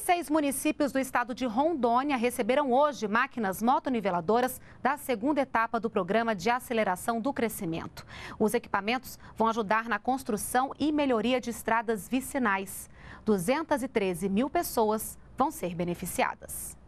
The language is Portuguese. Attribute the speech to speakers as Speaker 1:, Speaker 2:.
Speaker 1: 36 municípios do estado de Rondônia receberam hoje máquinas motoniveladoras da segunda etapa do programa de aceleração do crescimento. Os equipamentos vão ajudar na construção e melhoria de estradas vicinais. 213 mil pessoas vão ser beneficiadas.